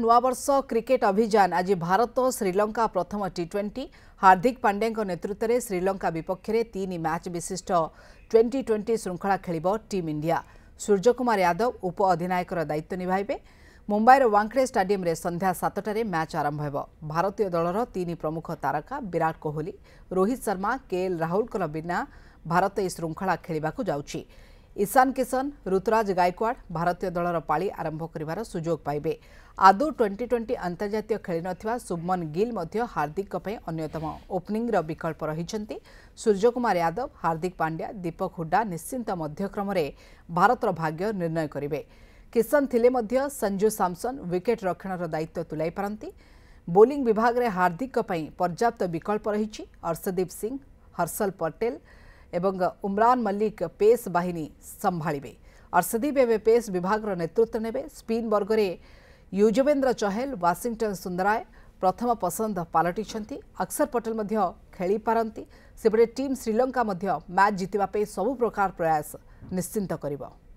ନୂଆବର୍ଷ କ୍ରିକେଟ୍ ଅଭିଯାନ ଆଜି ଭାରତ ଶ୍ରୀଲଙ୍କା ପ୍ରଥମ ଟି ଟ୍ୱେଣ୍ଟି ହାର୍ଦ୍ଦିକ ପାଣ୍ଡେଙ୍କ ନେତୃତ୍ୱରେ ଶ୍ରୀଲଙ୍କା ବିପକ୍ଷରେ ତିନି ମ୍ୟାଚ୍ ବିଶିଷ୍ଟ ଟ୍ୱେଣ୍ଟି ଟ୍ୱେଣ୍ଟି ଶୃଙ୍ଖଳା ଖେଳିବ ଟିମ୍ ଇଣ୍ଡିଆ ସୂର୍ଯ୍ୟକୁମାର ୟାଦବ ଉପ ଅଧିନାୟକର ଦାୟିତ୍ୱ ନିଭାଇବେ ମୁମ୍ବାଇର ୱାଙ୍ଗଡେ ଷ୍ଟାଡିୟମ୍ରେ ସନ୍ଧ୍ୟା ସାତଟାରେ ମ୍ୟାଚ୍ ଆରମ୍ଭ ହେବ ଭାରତୀୟ ଦଳର ତିନି ପ୍ରମୁଖ ତାରକା ବିରାଟ କୋହଲି ରୋହିତ ଶର୍ମା କେଏଲ୍ ରାହୁଲଙ୍କର ବିନା ଭାରତ ଏହି ଶୃଙ୍ଖଳା ଖେଳିବାକୁ ଯାଉଛି ईशान किशन ऋतुराज गायकवाड भारतीय दल र पा आरम्भार सुजोग पाए आदौ ट्वेन्टी ट्वेन्टी अन्तर्जातीय खेन सुभमन गिल् हार्दिक अन्यतम ओपनिङ र वर्ष रहमार यादव हार्दिक पांड्या दीपक हुड्डा हुडा निश्चिन्तक्रमले भारत भाग्य निर्णय गरे किसन ले सजु सामसन विकेट रक्षण तुलाई दायित्व तुलै विभाग विभागले हार्दिक पर्याप्त विकल्प वकिन्छ हर्षदीप सिंह हर्षल पटेल उम्रान मल्लिक पेस बाहन বাহিনী अर्सदीप एवं पेस विभाग नेतृत्व ने নেবে वर्ग में युजवेन्द्र चहल वाशिंगटन सुंदराय प्रथम पसंद पलटि अक्सर पटेल खेली पारती सेपटे टीम श्रीलंका मैच जितने सब प्रकार प्रयास निश्चिंत कर